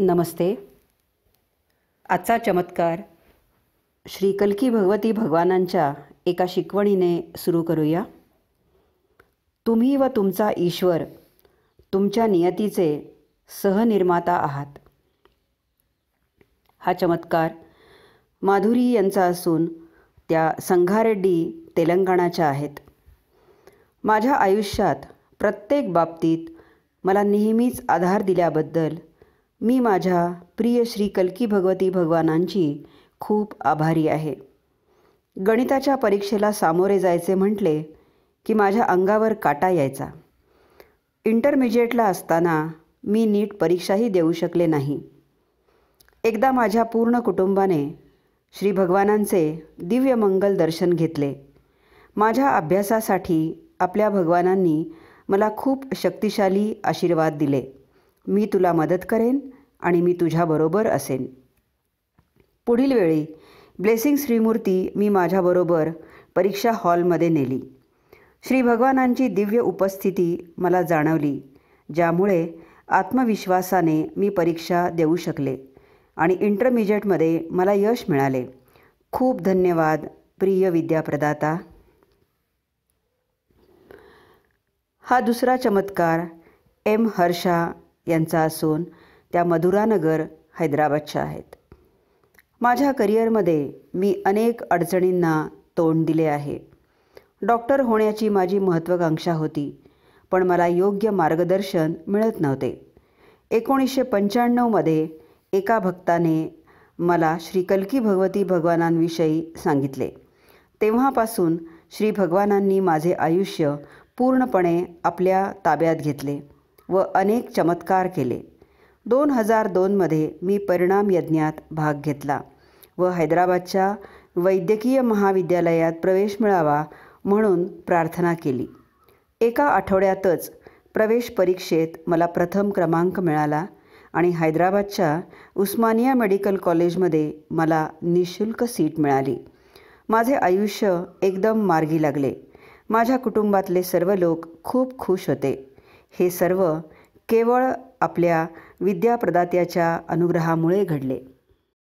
नमस्ते आजचा चमत्कार श्री कल्की भगवती भगवानांच्या एका शिकवणीने सुरू करूया तुम्ही व तुमचा ईश्वर तुमच्या नियतीचे सहनिर्माता आहात हा चमत्कार माधुरी यांचा असून त्या संघारेड्डी तेलंगणाच्या आहेत माझ्या आयुष्यात प्रत्येक बाबतीत मला नेहमीच आधार दिल्याबद्दल मी माझ्या प्रिय श्री कल्की भगवती भगवानांची खूप आभारी आहे गणिताच्या परीक्षेला सामोरे जायचे म्हटले की माझ्या अंगावर काटा यायचा इंटरमिजिएटला असताना मी नीट परीक्षाही देऊ शकले नाही एकदा माझ्या पूर्ण कुटुंबाने श्री भगवानांचे दिव्यमंगल दर्शन घेतले माझ्या अभ्यासासाठी आपल्या भगवानांनी मला खूप शक्तिशाली आशीर्वाद दिले मी तुला मदत करेन आणि मी तुझ्याबरोबर असेन पुढील वेळी ब्लेसिंग श्रीमूर्ती मी माझ्याबरोबर परीक्षा हॉलमध्ये नेली श्री भगवानांची दिव्य उपस्थिती मला जाणवली ज्यामुळे आत्मविश्वासाने मी परीक्षा देऊ शकले आणि इंटरमिजिएटमध्ये मला यश मिळाले खूप धन्यवाद प्रिय विद्याप्रदाता हा दुसरा चमत्कार एम हर्षा यांचा असून त्या मधुरानगर हैदराबादच्या आहेत माझ्या करिअरमध्ये मी अनेक अडचणींना तोंड दिले आहे डॉक्टर होण्याची माझी महत्त्वाकांक्षा होती पण मला योग्य मार्गदर्शन मिळत नव्हते एकोणीसशे पंच्याण्णवमध्ये एका भक्ताने मला श्री कल्की भगवती भगवानांविषयी सांगितले तेव्हापासून श्री भगवानांनी माझे आयुष्य पूर्णपणे आपल्या ताब्यात घेतले व अनेक चमत्कार केले दोन हजार दोनमध्ये मी परिणाम यज्ञात भाग घेतला व हैदराबादच्या वैद्यकीय महाविद्यालयात प्रवेश मिळावा म्हणून प्रार्थना केली एका आठवड्यातच प्रवेश परीक्षेत मला प्रथम क्रमांक मिळाला आणि हैदराबादच्या उस्मानिया मेडिकल कॉलेजमध्ये मला निशुल्क सीट मिळाली माझे आयुष्य एकदम मार्गी लागले माझ्या कुटुंबातले सर्व लोक खूप खुश होते हे सर्व केवळ आपल्या विद्याप्रदात्याच्या अनुग्रहामुळे घडले